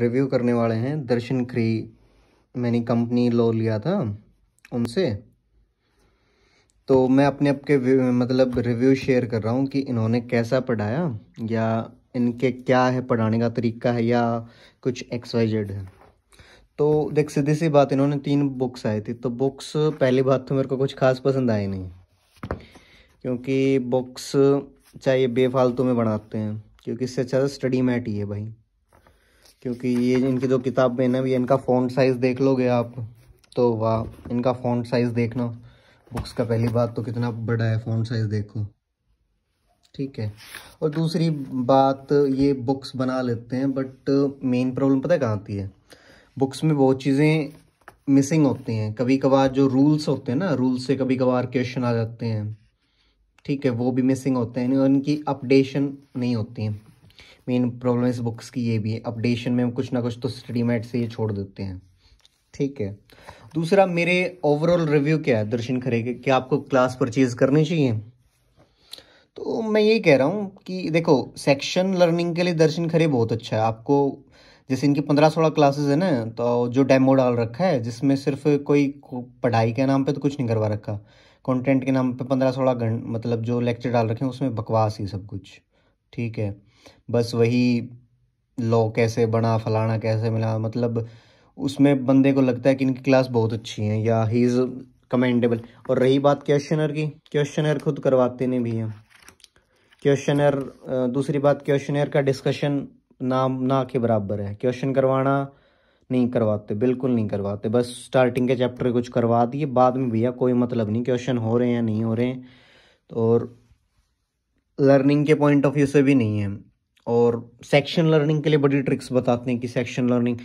review करने वाले हैं दर्शन क्री मैंने कंपनी लो लिया था उनसे तो मैं अपने आपके मतलब रिव्यू शेयर कर रहा हूँ कि इन्होंने कैसा पढ़ाया या इनके क्या है पढ़ाने का तरीका है या कुछ एक्स वाई जेड है तो देख सीधी सी बात इन्होंने तीन बुक्स आई थी तो बुक्स पहली बात तो मेरे को कुछ खास पसंद आई नहीं क्योंकि बुक्स चाहे बेफालतू में बनाते हैं क्योंकि इससे अच्छा स्टडी तो मैट ही है भाई क्योंकि ये इनकी जो किताब में ना भी इनका फ़ॉन्ट साइज़ देख लोगे आप तो वाह इनका फ़ॉन्ट साइज़ देखना बुक्स का पहली बात तो कितना बड़ा है फ़ॉन्ट साइज़ देखो ठीक है और दूसरी बात ये बुक्स बना लेते हैं बट मेन प्रॉब्लम पता है कहाँ आती है बुक्स में बहुत चीज़ें मिसिंग होती हैं कभी कभार जो रूल्स होते हैं ना रूल्स से कभी कभार क्वेश्चन आ जाते हैं ठीक है वो भी मिसिंग होते हैं और इनकी अपडेशन नहीं होती हैं मेन प्रॉब्लम इस बुक्स की ये भी है अपडेशन में कुछ ना कुछ तो स्टडी मैट से ये छोड़ देते हैं ठीक है दूसरा मेरे ओवरऑल रिव्यू क्या है दर्शन खरे के क्या आपको क्लास परचेज करनी चाहिए तो मैं ये कह रहा हूँ कि देखो सेक्शन लर्निंग के लिए दर्शन खरे बहुत अच्छा है आपको जैसे इनकी पंद्रह सोलह क्लासेस है ना तो जो डेमो डाल रखा है जिसमें सिर्फ कोई पढ़ाई के नाम पे तो कुछ नहीं करवा रखा कंटेंट के नाम पे पंद्रह सोलह घंट मतलब जो लेक्चर डाल रखे हैं उसमें बकवास ही सब कुछ ठीक है बस वही लॉ कैसे बना फलाना कैसे मिला मतलब उसमें बंदे को लगता है कि इनकी क्लास बहुत अच्छी है या ही इज़ कमेंडेबल और रही बात क्वेश्चनर की क्वेश्चनर खुद करवाते नहीं भी हैं क्वेश्चनर दूसरी बात क्वेश्चनर का डिस्कशन नाम ना के बराबर है क्वेश्चन करवाना नहीं करवाते बिल्कुल नहीं करवाते बस स्टार्टिंग के चैप्टर कुछ करवा दिए बाद में भैया कोई मतलब नहीं क्वेश्चन हो रहे हैं नहीं हो रहे हैं तो और लर्निंग के पॉइंट ऑफ व्यू से भी नहीं है और सेक्शन लर्निंग के लिए बड़ी ट्रिक्स बताते हैं कि सेक्शन लर्निंग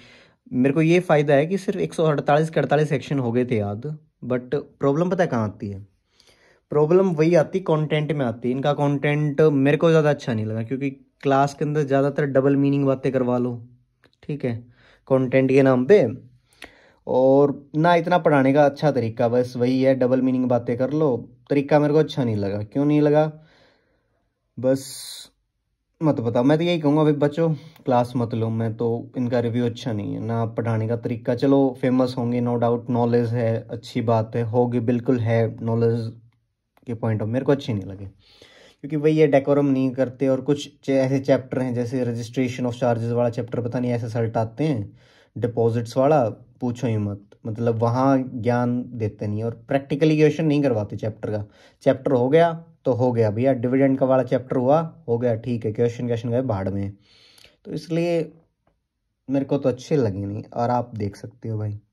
मेरे को ये फ़ायदा है कि सिर्फ एक सौ अड़तालीस अड़तालीस सेक्शन हो गए थे याद बट प्रॉब्लम पता है कहाँ आती है प्रॉब्लम वही आती कंटेंट में आती इनका कंटेंट मेरे को ज़्यादा अच्छा नहीं लगा क्योंकि क्लास के अंदर ज़्यादातर डबल मीनिंग बातें करवा लो ठीक है कंटेंट के नाम पे और ना इतना पढ़ाने का अच्छा तरीका बस वही है डबल मीनिंग बातें कर लो तरीका मेरे को अच्छा नहीं लगा क्यों नहीं लगा बस मत बताओ मैं तो यही कहूँगा भाई बच्चों क्लास मत लो मैं तो इनका रिव्यू अच्छा नहीं है ना पढ़ाने का तरीका चलो फेमस होंगे नो डाउट नॉलेज है अच्छी बात है होगी बिल्कुल है नॉलेज के पॉइंट ऑफ मेरे को अच्छी नहीं लगे क्योंकि वही ये डेकोरम नहीं करते और कुछ ऐसे चैप्टर हैं जैसे रजिस्ट्रेशन ऑफ चार्जेस वाला चैप्टर पता नहीं ऐसे सल्ट आते हैं डिपॉजिट्स वाला पूछो ही मत मतलब वहाँ ज्ञान देते नहीं और प्रैक्टिकली क्वेश्चन नहीं करवाते चैप्टर का चैप्टर हो गया तो हो गया भैया डिविडेंड का वाला चैप्टर हुआ हो गया ठीक है क्वेश्चन क्वेश्चन गए भाड़ में तो इसलिए मेरे को तो अच्छे लगे नहीं और आप देख सकते हो भाई